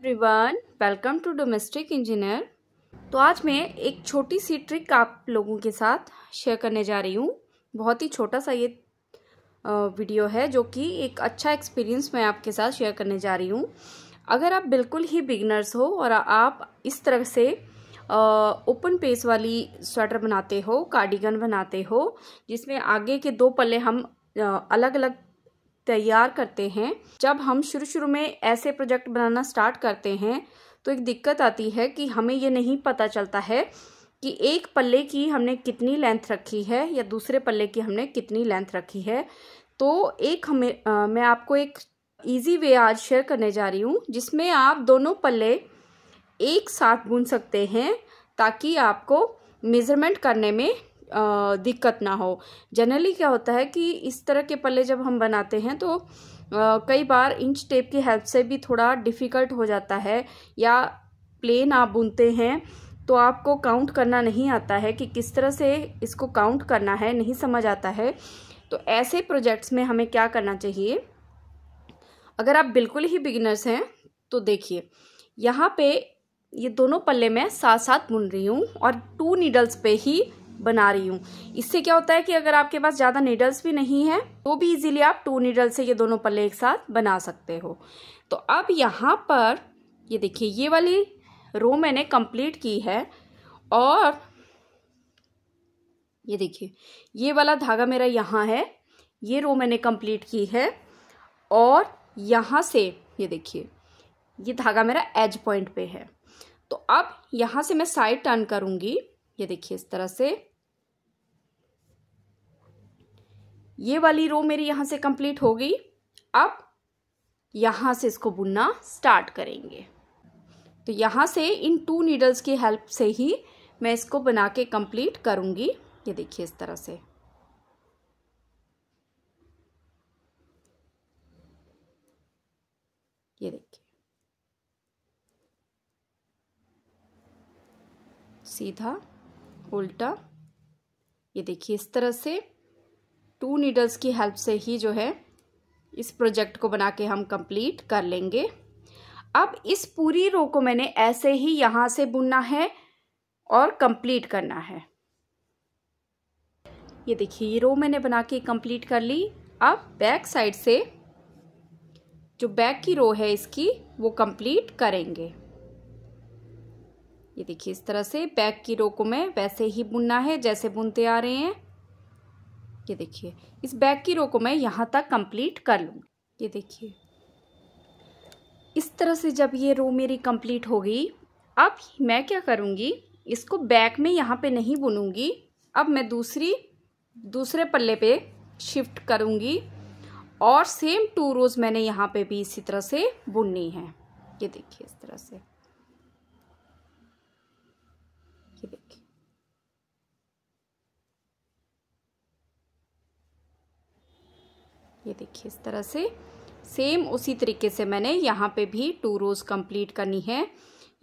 everyone welcome to domestic engineer तो आज मैं एक छोटी सी ट्रिक आप लोगों के साथ शेयर करने जा रही हूँ बहुत ही छोटा सा ये वीडियो है जो कि एक अच्छा एक्सपीरियंस मैं आपके साथ शेयर करने जा रही हूँ अगर आप बिल्कुल ही बिगनर्स हो और आप इस तरह से ओपन पेस वाली स्वेटर बनाते हो कार्डिगन बनाते हो जिसमें आगे के दो पल्ले हम अलग अलग तैयार करते हैं जब हम शुरू शुरू में ऐसे प्रोजेक्ट बनाना स्टार्ट करते हैं तो एक दिक्कत आती है कि हमें ये नहीं पता चलता है कि एक पल्ले की हमने कितनी लेंथ रखी है या दूसरे पल्ले की हमने कितनी लेंथ रखी है तो एक हमें आ, मैं आपको एक इजी वे आज शेयर करने जा रही हूँ जिसमें आप दोनों पल्ले एक साथ बुन सकते हैं ताकि आपको मेज़रमेंट करने में दिक्कत ना हो जनरली क्या होता है कि इस तरह के पल्ले जब हम बनाते हैं तो कई बार इंच टेप की हेल्प से भी थोड़ा डिफ़िकल्ट हो जाता है या प्लेन आप बुनते हैं तो आपको काउंट करना नहीं आता है कि किस तरह से इसको काउंट करना है नहीं समझ आता है तो ऐसे प्रोजेक्ट्स में हमें क्या करना चाहिए अगर आप बिल्कुल ही बिगिनर्स हैं तो देखिए यहाँ पे ये दोनों पल्ले मैं साथ साथ बुन रही हूँ और टू नीडल्स पे ही बना रही हूँ इससे क्या होता है कि अगर आपके पास ज़्यादा नीडल्स भी नहीं है तो भी इजीली आप टू नीडल से ये दोनों पल्ले एक साथ बना सकते हो तो अब यहाँ पर ये देखिए ये वाली रो मैंने कंप्लीट की है और ये देखिए ये वाला धागा मेरा यहाँ है ये रो मैंने कंप्लीट की है और यहाँ से ये देखिए ये धागा मेरा एज पॉइंट पे है तो अब यहाँ से मैं साइड टर्न करूँगी ये देखिए इस तरह से ये वाली रो मेरी यहां से कंप्लीट हो गई अब यहां से इसको बुनना स्टार्ट करेंगे तो यहां से इन टू नीडल्स की हेल्प से ही मैं इसको बना के कंप्लीट करूंगी ये देखिए इस तरह से ये देखिए सीधा उल्टा ये देखिए इस तरह से टू नीडल्स की हेल्प से ही जो है इस प्रोजेक्ट को बना के हम कंप्लीट कर लेंगे अब इस पूरी रो को मैंने ऐसे ही यहाँ से बुनना है और कंप्लीट करना है ये देखिए ये रो मैंने बना के कंप्लीट कर ली अब बैक साइड से जो बैक की रो है इसकी वो कंप्लीट करेंगे ये देखिए इस तरह से बैक की रो को मैं वैसे ही बुनना है जैसे बुनते आ रहे हैं ये देखिए इस बैक की रो को मैं यहाँ तक कंप्लीट कर लूँगी ये देखिए इस तरह से जब ये रो मेरी कंप्लीट हो गई अब मैं क्या करूँगी इसको बैक में यहाँ पे नहीं बुनूँगी अब मैं दूसरी दूसरे पल्ले पे शिफ्ट करूँगी और सेम टू रोज़ मैंने यहाँ पे भी इसी तरह से बुननी है ये देखिए इस तरह से ये देखिए इस तरह से सेम उसी तरीके से मैंने यहाँ पे भी टू रोज कंप्लीट करनी है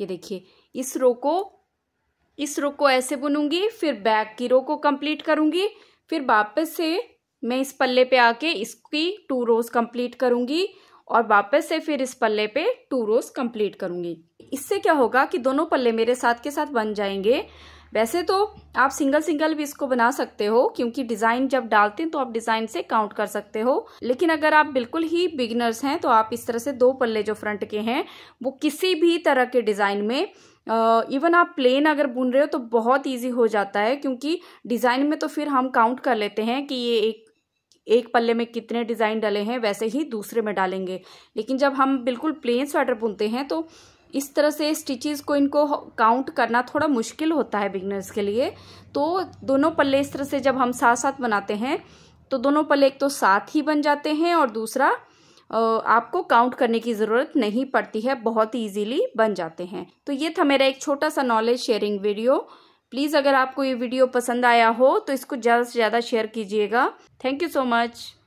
ये देखिए इस रो को इस रो को ऐसे बुनूंगी फिर बैक की रो को कंप्लीट करूंगी फिर वापस से मैं इस पल्ले पे आके इसकी टू रोज कंप्लीट करूंगी और वापस से फिर इस पल्ले पे टू रोज कंप्लीट करूंगी इससे क्या होगा कि दोनों पल्ले मेरे साथ के साथ बन जाएंगे वैसे तो आप सिंगल सिंगल भी इसको बना सकते हो क्योंकि डिज़ाइन जब डालते हैं तो आप डिज़ाइन से काउंट कर सकते हो लेकिन अगर आप बिल्कुल ही बिगनर्स हैं तो आप इस तरह से दो पल्ले जो फ्रंट के हैं वो किसी भी तरह के डिज़ाइन में इवन uh, आप प्लेन अगर बुन रहे हो तो बहुत इजी हो जाता है क्योंकि डिज़ाइन में तो फिर हम काउंट कर लेते हैं कि ये एक एक पल्ले में कितने डिज़ाइन डले हैं वैसे ही दूसरे में डालेंगे लेकिन जब हम बिल्कुल प्लेन स्वेटर बुनते हैं तो इस तरह से स्टिचेस को इनको काउंट करना थोड़ा मुश्किल होता है बिगनर्स के लिए तो दोनों पल्ले इस तरह से जब हम साथ साथ बनाते हैं तो दोनों पल्ले एक तो साथ ही बन जाते हैं और दूसरा आपको काउंट करने की ज़रूरत नहीं पड़ती है बहुत इजीली बन जाते हैं तो ये था मेरा एक छोटा सा नॉलेज शेयरिंग वीडियो प्लीज़ अगर आपको ये वीडियो पसंद आया हो तो इसको ज़्यादा से ज़्यादा शेयर कीजिएगा थैंक यू सो मच